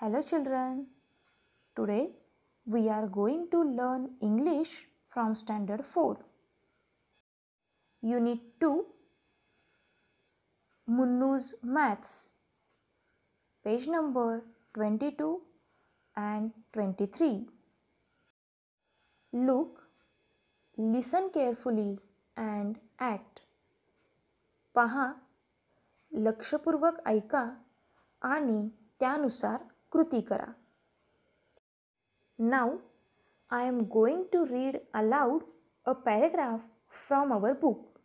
Hello children, today we are going to learn English from standard 4. Unit 2 Munnu's Maths page number 22 and 23. Look, listen carefully and act. Paha, लक्षपूर्वक aika ani त्यानुसार Kruti Now, I am going to read aloud a paragraph from our book.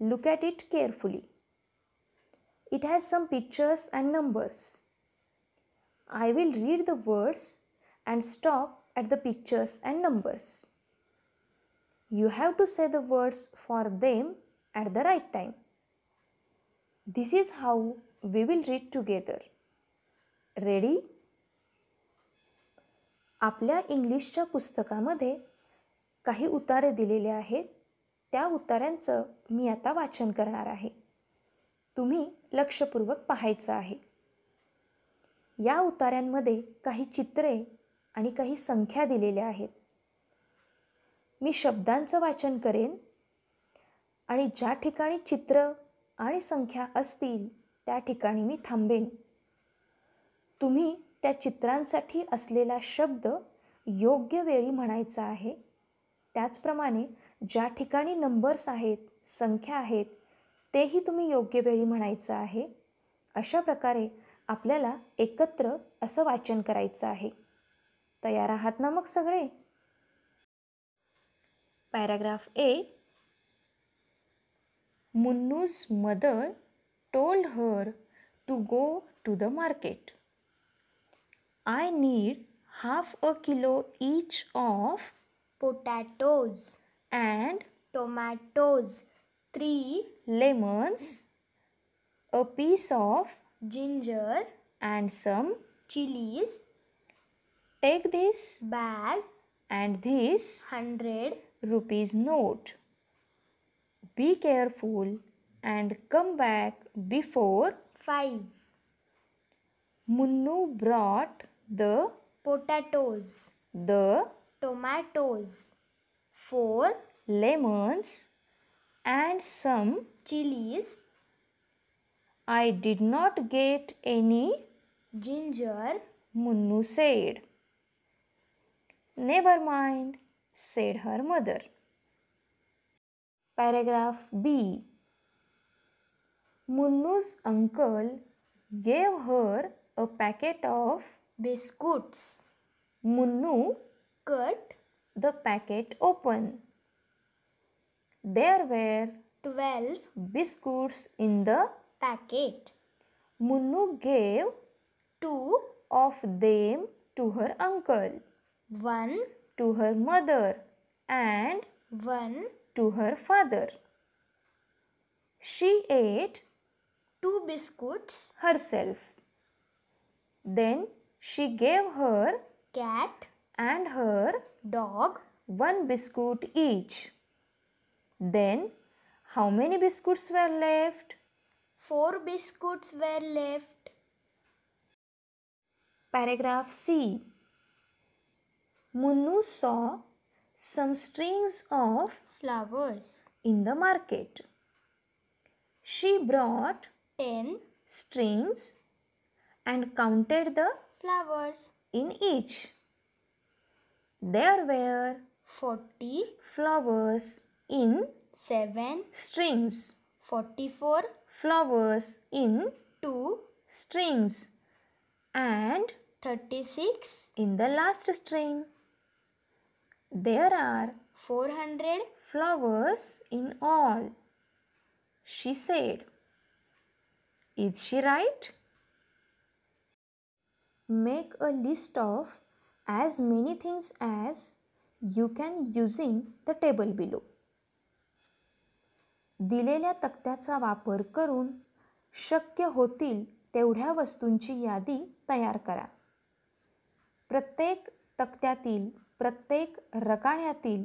Look at it carefully. It has some pictures and numbers. I will read the words and stop at the pictures and numbers. You have to say the words for them at the right time. This is how we will read together. Ready आपल्या इंग्लिशच्या पुस्तकामध्ये काही उतारे दिलेले आहेत त्या उतार्यांचं मी आता वाचन करणार आहे तुम्ही लक्षपूर्वक पाहायचं आहे या उतार्यांमध्ये काही चित्रे आणि काही संख्या दिलेल्या आहेत मी शब्दांचं वाचन करेन आणि ज्या ठिकाणी चित्र आणि संख्या असतील त्या ठिकाणी मी थांबेन तुम्ही त्या चित्रांसाठी असलेला शब्द योग्य वेळी म्हणायचा आहे त्याचप्रमाणे ज्या ठिकाणी नंबर्स आहेत संख्या आहेत तेही तुम्ही योग्य वेळी म्हणायचं आहे अशा प्रकारे आपल्याला एकत्र असं वाचन करायचं आहे तयार आहात ना मग सगळे paragraph A Munnu's mother told her to go to the market I need half a kilo each of potatoes and tomatoes, 3 lemons, a piece of ginger and some chilies. Take this bag and this 100 rupees note. Be careful and come back before 5. Munnu brought the potatoes. The tomatoes. Four lemons and some chilies. I did not get any ginger, Munnu said. Never mind, said her mother. Paragraph B Munnu's uncle gave her a packet of biscuits. Munnu cut the packet open. There were 12 biscuits in the packet. Munnu gave two of them to her uncle, one to her mother, and one to her father. She ate two biscuits herself. Then she gave her cat and her dog one biscuit each. Then how many biscuits were left? Four biscuits were left. Paragraph C. Munnu saw some strings of flowers in the market. She brought 10 strings and counted the flowers in each. There were 40 flowers in 7 strings. 44 flowers in 2 strings and 36 in the last string. There are 400 flowers in all. She said. Is she right? Make a list of as many things as you can using the table below दिलेल्या तक्त्याचा वापर करून शक्य होतील तेवढ्या वस्तूंची यादी तयार करा प्रत्येक तक्त्यातील प्रत्येक रकाण्यातील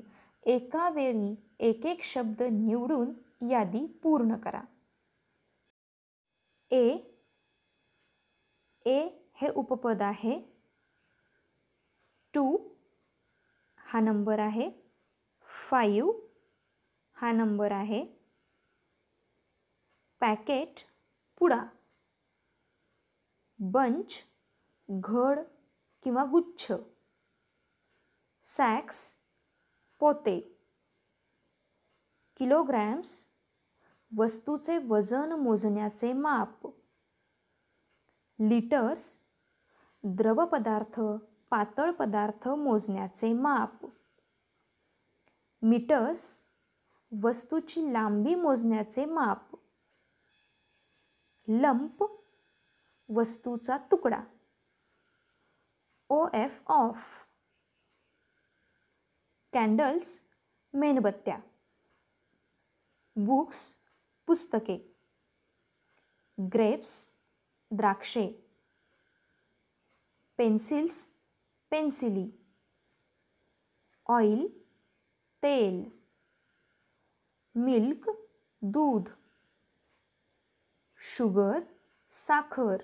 एका वेळी एक एक शब्द निवडून यादी पूर्ण करा ए ए हे उपपद आहे टू हा नंबर आहे फाईव हा नंबर आहे पॅकेट पुडा बंच घड किंवा गुच्छ सॅक्स पोते किलोग्रॅम्स वस्तूचे वजन मोजण्याचे माप लिटर्स द्रव पदार्थ पातळ पदार्थ मोजण्याचे माप मीटर्स वस्तूची लांबी मोजण्याचे माप लंप वस्तूचा तुकडा ओ एफ ऑफ कॅन्डल्स मेणबत्त्या बुक्स पुस्तके ग्रेप्स द्राक्षे पेंसिल्स पेंसिली ऑयल तेल मिल्क दूध शुगर साखर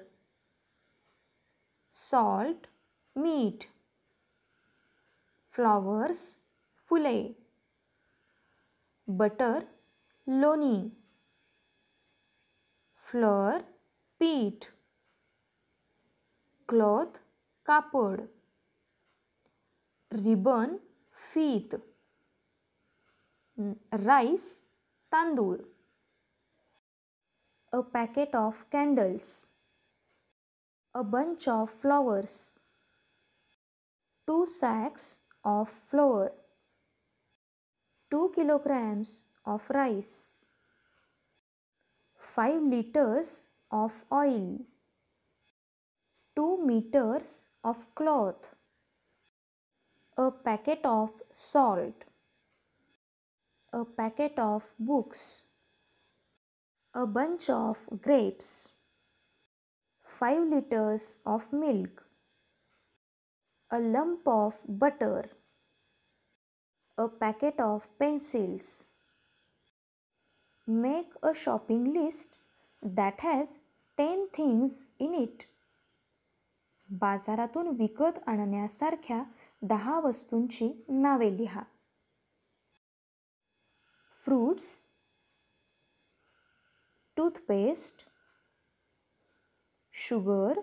सॉल्ट मीठ फ्लॉवर्स फुले बटर लोनी फ्लर पीठ क्लॉथ કાપડ રિબન ફીત રાઈસ તાંદૂળ a packet of candles a bunch of flowers two sacks of flour two kilograms of rice five litres of oil two metres of cloth, a packet of salt, a packet of books, a bunch of grapes, 5 liters of milk, a lump of butter, a packet of pencils. Make a shopping list that has 10 things in it. बाजारातून विकत आणण्यासारख्या दहा वस्तूंची नावे लिहा fruits toothpaste sugar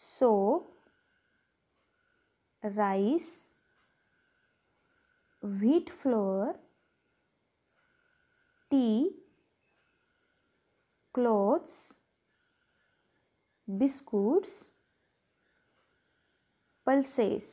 soap rice wheat flour tea clothes biscuits pulses